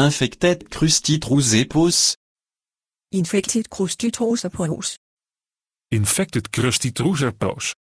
Infected crustitrusepos. Infected crustitroserpos. Infected crustitroserpos.